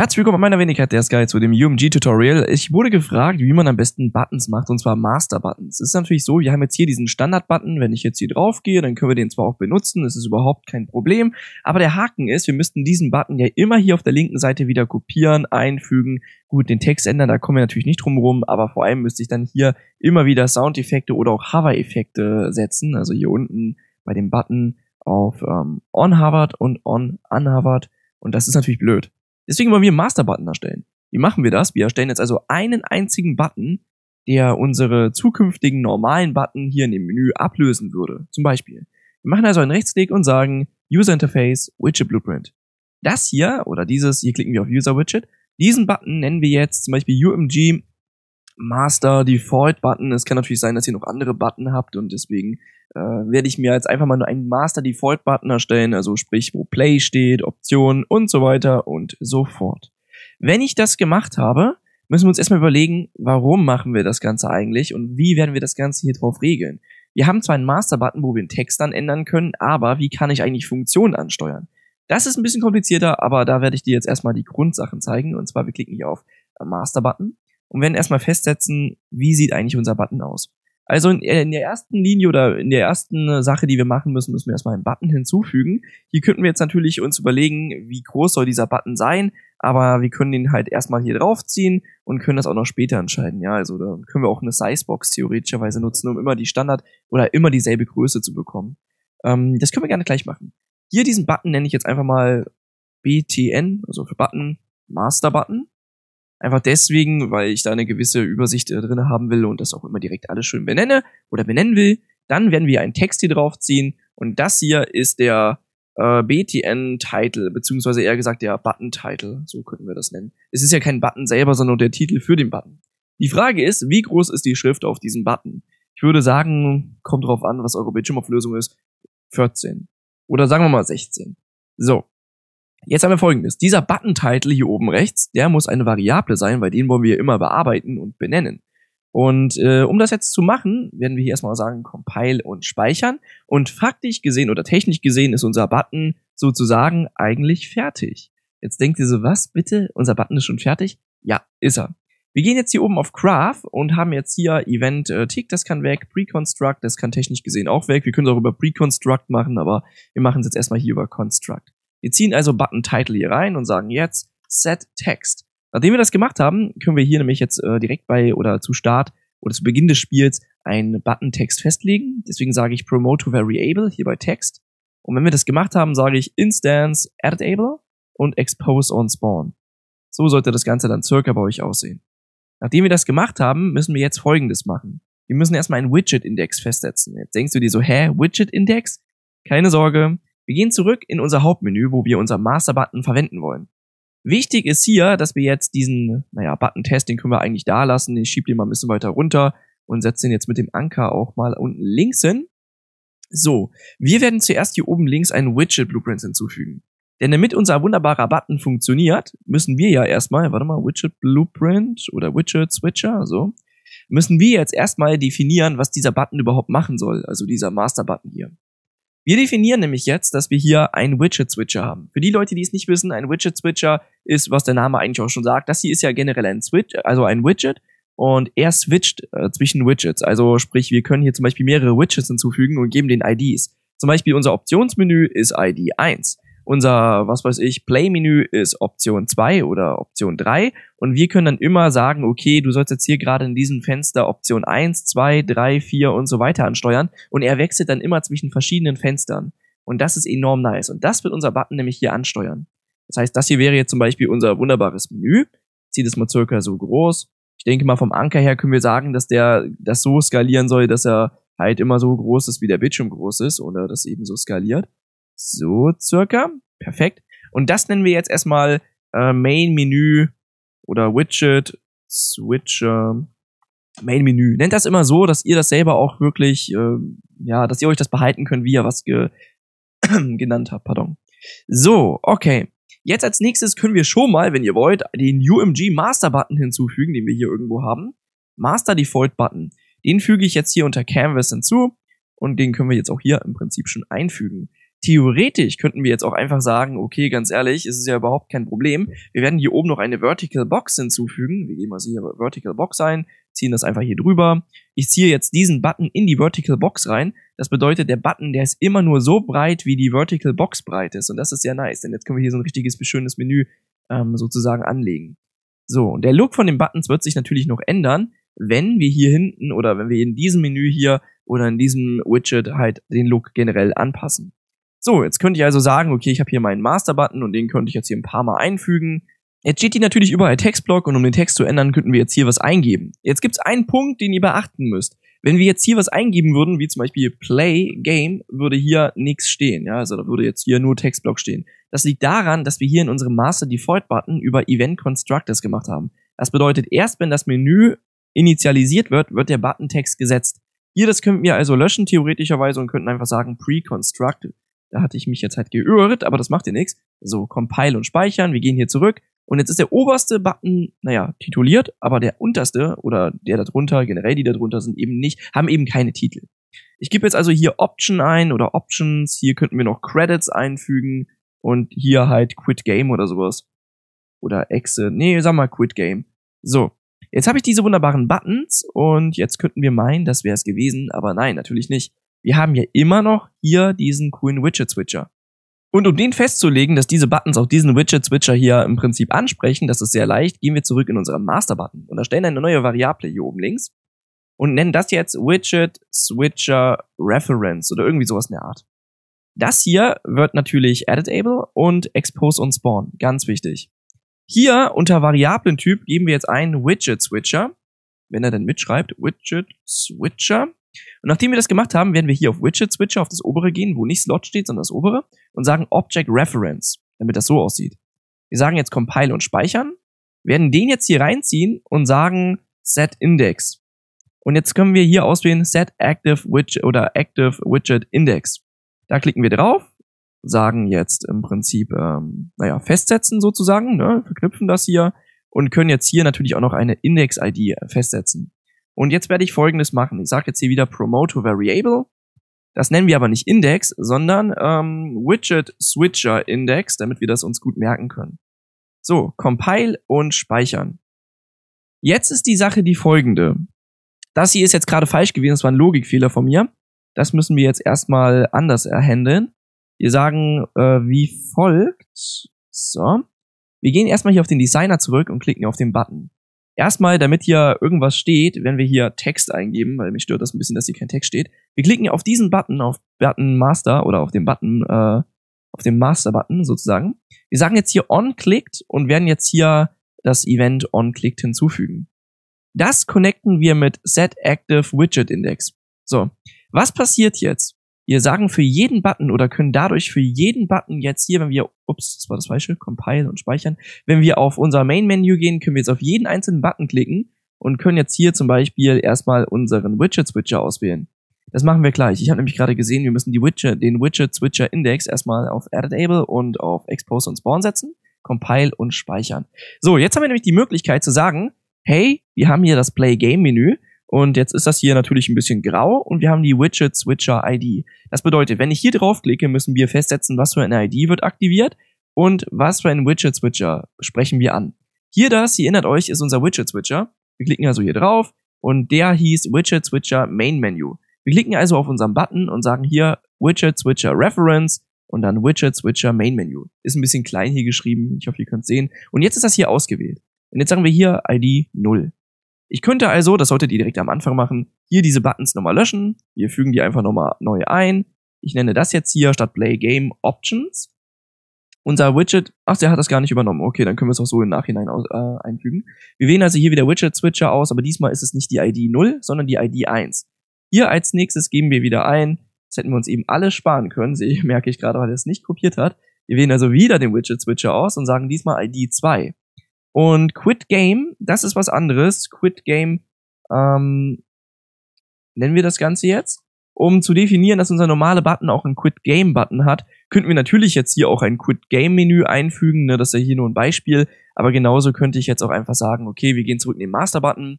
Herzlich willkommen meiner Wenigkeit, der Sky, zu dem UMG-Tutorial. Ich wurde gefragt, wie man am besten Buttons macht, und zwar Master-Buttons. Es ist natürlich so, wir haben jetzt hier diesen Standard-Button. Wenn ich jetzt hier drauf gehe, dann können wir den zwar auch benutzen, es ist überhaupt kein Problem. Aber der Haken ist, wir müssten diesen Button ja immer hier auf der linken Seite wieder kopieren, einfügen. Gut, den Text ändern, da kommen wir natürlich nicht drum rum, aber vor allem müsste ich dann hier immer wieder Soundeffekte oder auch Hover-Effekte setzen. Also hier unten bei dem Button auf ähm, On-Hovered und On-Unhovered. Und das ist natürlich blöd. Deswegen wollen wir einen Master-Button erstellen. Wie machen wir das? Wir erstellen jetzt also einen einzigen Button, der unsere zukünftigen normalen Button hier in dem Menü ablösen würde. Zum Beispiel. Wir machen also einen Rechtsklick und sagen User Interface Widget Blueprint. Das hier oder dieses, hier klicken wir auf User Widget, diesen Button nennen wir jetzt zum Beispiel UMG Master Default Button. Es kann natürlich sein, dass ihr noch andere Button habt und deswegen äh, werde ich mir jetzt einfach mal nur einen Master Default Button erstellen, also sprich, wo Play steht, Optionen und so weiter und so fort. Wenn ich das gemacht habe, müssen wir uns erstmal überlegen, warum machen wir das Ganze eigentlich und wie werden wir das Ganze hier drauf regeln. Wir haben zwar einen Master-Button, wo wir den Text dann ändern können, aber wie kann ich eigentlich Funktionen ansteuern? Das ist ein bisschen komplizierter, aber da werde ich dir jetzt erstmal die Grundsachen zeigen. Und zwar, wir klicken hier auf Master-Button und werden erstmal festsetzen, wie sieht eigentlich unser Button aus. Also in, äh, in, der ersten Linie oder in der ersten äh, Sache, die wir machen müssen, müssen wir erstmal einen Button hinzufügen. Hier könnten wir jetzt natürlich uns überlegen, wie groß soll dieser Button sein, aber wir können den halt erstmal hier draufziehen und können das auch noch später entscheiden. Ja, also da können wir auch eine Sizebox theoretischerweise nutzen, um immer die Standard oder immer dieselbe Größe zu bekommen. Ähm, das können wir gerne gleich machen. Hier diesen Button nenne ich jetzt einfach mal BTN, also für Button, Master Button. Einfach deswegen, weil ich da eine gewisse Übersicht äh, drin haben will und das auch immer direkt alles schön benenne oder benennen will. Dann werden wir einen Text hier drauf ziehen und das hier ist der äh, BTN-Title, beziehungsweise eher gesagt der Button-Title, so könnten wir das nennen. Es ist ja kein Button selber, sondern der Titel für den Button. Die Frage ist, wie groß ist die Schrift auf diesem Button? Ich würde sagen, kommt drauf an, was eure Bildschirmauflösung ist. 14. Oder sagen wir mal 16. So. Jetzt haben wir folgendes. Dieser Button-Title hier oben rechts, der muss eine Variable sein, weil den wollen wir immer bearbeiten und benennen. Und äh, um das jetzt zu machen, werden wir hier erstmal sagen, compile und speichern. Und faktisch gesehen oder technisch gesehen ist unser Button sozusagen eigentlich fertig. Jetzt denkt ihr so, was bitte? Unser Button ist schon fertig? Ja, ist er. Wir gehen jetzt hier oben auf Graph und haben jetzt hier Event äh, Tick, das kann weg, Pre-Construct, das kann technisch gesehen auch weg. Wir können es auch über Pre-Construct machen, aber wir machen es jetzt erstmal hier über Construct. Wir ziehen also Button Title hier rein und sagen jetzt Set Text. Nachdem wir das gemacht haben, können wir hier nämlich jetzt äh, direkt bei oder zu Start oder zu Beginn des Spiels einen Button-Text festlegen. Deswegen sage ich Promote to Variable hier bei Text. Und wenn wir das gemacht haben, sage ich Instance Editable und Expose on Spawn. So sollte das Ganze dann circa bei euch aussehen. Nachdem wir das gemacht haben, müssen wir jetzt folgendes machen. Wir müssen erstmal einen Widget-Index festsetzen. Jetzt denkst du dir so, hä, Widget-Index? Keine Sorge, wir gehen zurück in unser Hauptmenü, wo wir unser Master-Button verwenden wollen. Wichtig ist hier, dass wir jetzt diesen, naja, Button-Test, den können wir eigentlich da lassen. Ich schiebe den mal ein bisschen weiter runter und setze den jetzt mit dem Anker auch mal unten links hin. So, wir werden zuerst hier oben links einen Widget-Blueprint hinzufügen. Denn damit unser wunderbarer Button funktioniert, müssen wir ja erstmal, warte mal, Widget Blueprint oder Widget Switcher, so, müssen wir jetzt erstmal definieren, was dieser Button überhaupt machen soll, also dieser Master Button hier. Wir definieren nämlich jetzt, dass wir hier einen Widget-Switcher haben. Für die Leute, die es nicht wissen, ein Widget-Switcher ist, was der Name eigentlich auch schon sagt, das hier ist ja generell ein Switch, also ein Widget und er switcht äh, zwischen Widgets. Also sprich, wir können hier zum Beispiel mehrere Widgets hinzufügen und geben den IDs. Zum Beispiel unser Optionsmenü ist ID 1. Unser, was weiß ich, Play-Menü ist Option 2 oder Option 3 und wir können dann immer sagen, okay, du sollst jetzt hier gerade in diesem Fenster Option 1, 2, 3, 4 und so weiter ansteuern und er wechselt dann immer zwischen verschiedenen Fenstern. Und das ist enorm nice. Und das wird unser Button nämlich hier ansteuern. Das heißt, das hier wäre jetzt zum Beispiel unser wunderbares Menü. Zieht es mal circa so groß. Ich denke mal, vom Anker her können wir sagen, dass der das so skalieren soll, dass er halt immer so groß ist, wie der Bildschirm groß ist oder das eben so skaliert. So circa. Perfekt. Und das nennen wir jetzt erstmal äh, Main Menü oder Widget, Switcher, Main Menü. Nennt das immer so, dass ihr das selber auch wirklich, äh, ja, dass ihr euch das behalten könnt, wie ihr was ge genannt habt, pardon. So, okay. Jetzt als nächstes können wir schon mal, wenn ihr wollt, den UMG Master Button hinzufügen, den wir hier irgendwo haben. Master Default Button. Den füge ich jetzt hier unter Canvas hinzu und den können wir jetzt auch hier im Prinzip schon einfügen. Theoretisch könnten wir jetzt auch einfach sagen, okay, ganz ehrlich, ist es ja überhaupt kein Problem. Wir werden hier oben noch eine Vertical Box hinzufügen. Wir geben also hier Vertical Box ein, ziehen das einfach hier drüber. Ich ziehe jetzt diesen Button in die Vertical Box rein. Das bedeutet, der Button, der ist immer nur so breit, wie die Vertical Box breit ist. Und das ist sehr nice, denn jetzt können wir hier so ein richtiges, schönes Menü ähm, sozusagen anlegen. So, und der Look von den Buttons wird sich natürlich noch ändern, wenn wir hier hinten oder wenn wir in diesem Menü hier oder in diesem Widget halt den Look generell anpassen. So, jetzt könnte ich also sagen, okay, ich habe hier meinen Master-Button und den könnte ich jetzt hier ein paar Mal einfügen. Jetzt steht hier natürlich überall Textblock und um den Text zu ändern, könnten wir jetzt hier was eingeben. Jetzt gibt's einen Punkt, den ihr beachten müsst. Wenn wir jetzt hier was eingeben würden, wie zum Beispiel Play Game, würde hier nichts stehen. Ja? Also da würde jetzt hier nur Textblock stehen. Das liegt daran, dass wir hier in unserem Master Default Button über Event Constructors gemacht haben. Das bedeutet, erst wenn das Menü initialisiert wird, wird der Button Text gesetzt. Hier, das könnten wir also löschen theoretischerweise und könnten einfach sagen Pre-Construct da hatte ich mich jetzt halt geirrt, aber das macht dir nichts. So, Compile und Speichern, wir gehen hier zurück. Und jetzt ist der oberste Button, naja, tituliert, aber der unterste oder der darunter, generell die darunter sind eben nicht, haben eben keine Titel. Ich gebe jetzt also hier Option ein oder Options, hier könnten wir noch Credits einfügen und hier halt Quit Game oder sowas. Oder Exe, nee, sag mal Quit Game. So, jetzt habe ich diese wunderbaren Buttons und jetzt könnten wir meinen, das wäre es gewesen, aber nein, natürlich nicht wir haben ja immer noch hier diesen coolen Widget-Switcher. Und um den festzulegen, dass diese Buttons auch diesen Widget-Switcher hier im Prinzip ansprechen, das ist sehr leicht, gehen wir zurück in unseren Master-Button und erstellen eine neue Variable hier oben links und nennen das jetzt Widget Switcher Reference oder irgendwie sowas in der Art. Das hier wird natürlich editable und expose und spawn, ganz wichtig. Hier unter Variablentyp geben wir jetzt einen Widget Switcher, wenn er denn mitschreibt, Widget Switcher und nachdem wir das gemacht haben, werden wir hier auf Widget Switcher auf das obere gehen, wo nicht Slot steht, sondern das obere und sagen Object Reference, damit das so aussieht. Wir sagen jetzt Compile und Speichern, werden den jetzt hier reinziehen und sagen Set Index. Und jetzt können wir hier auswählen Set Active Widget oder Active Widget Index. Da klicken wir drauf, sagen jetzt im Prinzip, ähm, naja, festsetzen sozusagen, ne, verknüpfen das hier und können jetzt hier natürlich auch noch eine Index-ID festsetzen. Und jetzt werde ich folgendes machen. Ich sage jetzt hier wieder Promoto Variable. Das nennen wir aber nicht Index, sondern ähm, Widget Switcher Index, damit wir das uns gut merken können. So, compile und speichern. Jetzt ist die Sache die folgende. Das hier ist jetzt gerade falsch gewesen, das war ein Logikfehler von mir. Das müssen wir jetzt erstmal anders erhändeln. Wir sagen äh, wie folgt. So. Wir gehen erstmal hier auf den Designer zurück und klicken auf den Button. Erstmal, damit hier irgendwas steht, wenn wir hier Text eingeben, weil mich stört das ein bisschen, dass hier kein Text steht. Wir klicken auf diesen Button, auf Button Master oder auf den Button, äh, auf den Master-Button sozusagen. Wir sagen jetzt hier on-clicked und werden jetzt hier das Event on-clicked hinzufügen. Das connecten wir mit setActiveWidgetIndex. So, was passiert jetzt? Wir sagen für jeden Button oder können dadurch für jeden Button jetzt hier, wenn wir, ups, das war das falsche, compile und speichern, wenn wir auf unser main Menu gehen, können wir jetzt auf jeden einzelnen Button klicken und können jetzt hier zum Beispiel erstmal unseren Widget-Switcher auswählen. Das machen wir gleich. Ich habe nämlich gerade gesehen, wir müssen die Widget, den Widget-Switcher-Index erstmal auf Editable und auf Expose und Spawn setzen, compile und speichern. So, jetzt haben wir nämlich die Möglichkeit zu sagen, hey, wir haben hier das Play-Game-Menü, und jetzt ist das hier natürlich ein bisschen grau und wir haben die Widget Switcher ID. Das bedeutet, wenn ich hier draufklicke, müssen wir festsetzen, was für eine ID wird aktiviert und was für einen Widget Switcher sprechen wir an. Hier das, ihr erinnert euch, ist unser Widget Switcher. Wir klicken also hier drauf und der hieß Widget Switcher Main Menu. Wir klicken also auf unseren Button und sagen hier Widget Switcher Reference und dann Widget Switcher Main Menu. Ist ein bisschen klein hier geschrieben, ich hoffe, ihr könnt sehen. Und jetzt ist das hier ausgewählt. Und jetzt sagen wir hier ID 0. Ich könnte also, das solltet ihr direkt am Anfang machen, hier diese Buttons nochmal löschen. Wir fügen die einfach nochmal neu ein. Ich nenne das jetzt hier statt Play Game Options. Unser Widget, ach, der hat das gar nicht übernommen. Okay, dann können wir es auch so im Nachhinein aus, äh, einfügen. Wir wählen also hier wieder Widget Switcher aus, aber diesmal ist es nicht die ID 0, sondern die ID 1. Hier als nächstes geben wir wieder ein, das hätten wir uns eben alle sparen können, sehe ich, merke ich gerade, weil er es nicht kopiert hat. Wir wählen also wieder den Widget Switcher aus und sagen diesmal ID 2. Und Quit Game, das ist was anderes. Quit Game, ähm, nennen wir das Ganze jetzt. Um zu definieren, dass unser normale Button auch einen Quit Game Button hat, könnten wir natürlich jetzt hier auch ein Quit Game Menü einfügen, ne, das ist ja hier nur ein Beispiel, aber genauso könnte ich jetzt auch einfach sagen, okay, wir gehen zurück in den Master Button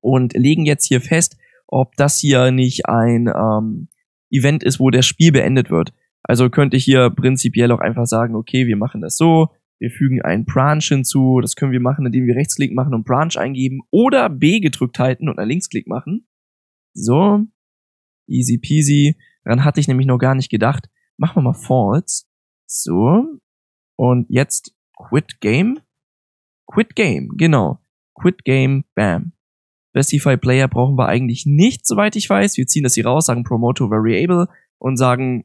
und legen jetzt hier fest, ob das hier nicht ein ähm, Event ist, wo das Spiel beendet wird. Also könnte ich hier prinzipiell auch einfach sagen, okay, wir machen das so, wir fügen einen Branch hinzu. Das können wir machen, indem wir Rechtsklick machen und Branch eingeben oder B gedrückt halten und einen Linksklick machen. So, easy peasy. Daran hatte ich nämlich noch gar nicht gedacht. Machen wir mal false. So, und jetzt quit game. Quit game, genau. Quit game, bam. Bestify Player brauchen wir eigentlich nicht, soweit ich weiß. Wir ziehen das hier raus, sagen Promote to Variable und sagen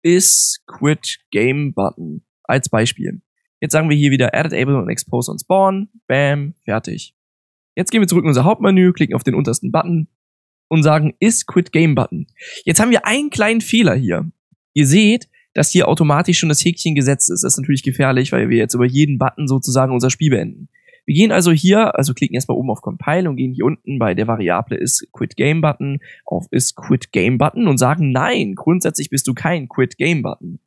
is Quit Game Button als Beispiel. Jetzt sagen wir hier wieder Edit Able und Expose und Spawn. Bam, fertig. Jetzt gehen wir zurück in unser Hauptmenü, klicken auf den untersten Button und sagen Is Quit Game Button. Jetzt haben wir einen kleinen Fehler hier. Ihr seht, dass hier automatisch schon das Häkchen gesetzt ist. Das ist natürlich gefährlich, weil wir jetzt über jeden Button sozusagen unser Spiel beenden. Wir gehen also hier, also klicken erstmal oben auf Compile und gehen hier unten bei der Variable ist Quit Game Button auf ist Quit Game Button und sagen nein, grundsätzlich bist du kein Quit Game Button.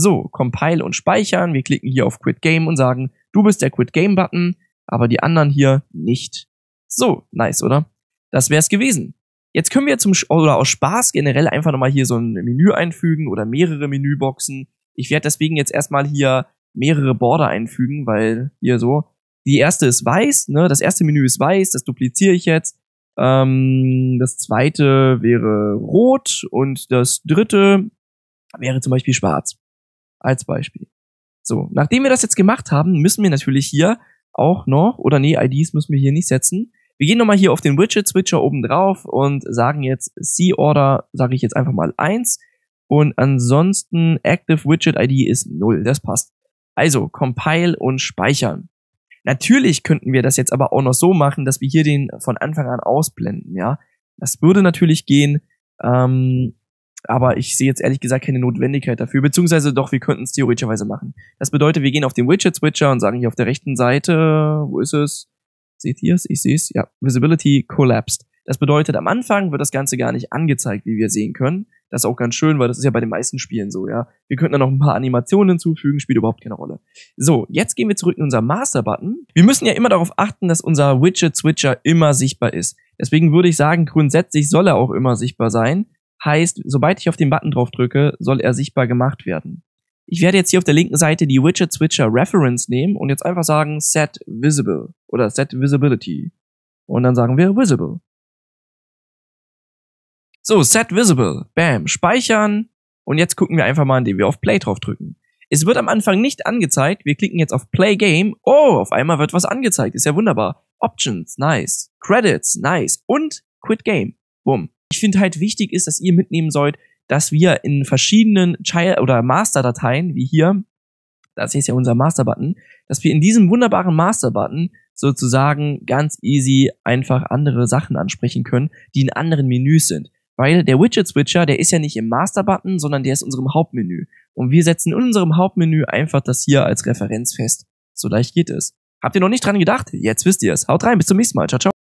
So, Compile und Speichern. Wir klicken hier auf Quit Game und sagen, du bist der Quit Game Button, aber die anderen hier nicht. So, nice, oder? Das wär's gewesen. Jetzt können wir zum oder aus Spaß generell einfach nochmal hier so ein Menü einfügen oder mehrere Menüboxen. Ich werde deswegen jetzt erstmal hier mehrere Border einfügen, weil hier so. Die erste ist weiß, ne? Das erste Menü ist weiß, das dupliziere ich jetzt. Ähm, das zweite wäre rot und das dritte wäre zum Beispiel schwarz als Beispiel. So, nachdem wir das jetzt gemacht haben, müssen wir natürlich hier auch noch, oder nee, IDs müssen wir hier nicht setzen. Wir gehen nochmal hier auf den Widget-Switcher oben drauf und sagen jetzt C-Order, sage ich jetzt einfach mal eins Und ansonsten Active Widget ID ist null. das passt. Also, compile und speichern. Natürlich könnten wir das jetzt aber auch noch so machen, dass wir hier den von Anfang an ausblenden, ja. Das würde natürlich gehen. Ähm, aber ich sehe jetzt ehrlich gesagt keine Notwendigkeit dafür, beziehungsweise doch, wir könnten es theoretischerweise machen. Das bedeutet, wir gehen auf den Widget-Switcher und sagen hier auf der rechten Seite, wo ist es? Seht ihr es? Ich sehe es. Ja, Visibility Collapsed. Das bedeutet, am Anfang wird das Ganze gar nicht angezeigt, wie wir sehen können. Das ist auch ganz schön, weil das ist ja bei den meisten Spielen so, ja. Wir könnten da noch ein paar Animationen hinzufügen, spielt überhaupt keine Rolle. So, jetzt gehen wir zurück in unser Master-Button. Wir müssen ja immer darauf achten, dass unser Widget-Switcher immer sichtbar ist. Deswegen würde ich sagen, grundsätzlich soll er auch immer sichtbar sein. Heißt, sobald ich auf den Button drauf drücke, soll er sichtbar gemacht werden. Ich werde jetzt hier auf der linken Seite die Widget Switcher Reference nehmen und jetzt einfach sagen Set Visible oder Set Visibility. Und dann sagen wir Visible. So, Set Visible. Bam. Speichern. Und jetzt gucken wir einfach mal, indem wir auf Play drauf drücken. Es wird am Anfang nicht angezeigt. Wir klicken jetzt auf Play Game. Oh, auf einmal wird was angezeigt. Ist ja wunderbar. Options. Nice. Credits. Nice. Und Quit Game. Bumm ich finde halt wichtig ist, dass ihr mitnehmen sollt, dass wir in verschiedenen Child- oder Master-Dateien, wie hier, das hier ist ja unser Master-Button, dass wir in diesem wunderbaren Master-Button sozusagen ganz easy einfach andere Sachen ansprechen können, die in anderen Menüs sind. Weil der Widget-Switcher, der ist ja nicht im Master-Button, sondern der ist in unserem Hauptmenü. Und wir setzen in unserem Hauptmenü einfach das hier als Referenz fest. So leicht geht es. Habt ihr noch nicht dran gedacht? Jetzt wisst ihr es. Haut rein, bis zum nächsten Mal. Ciao, ciao.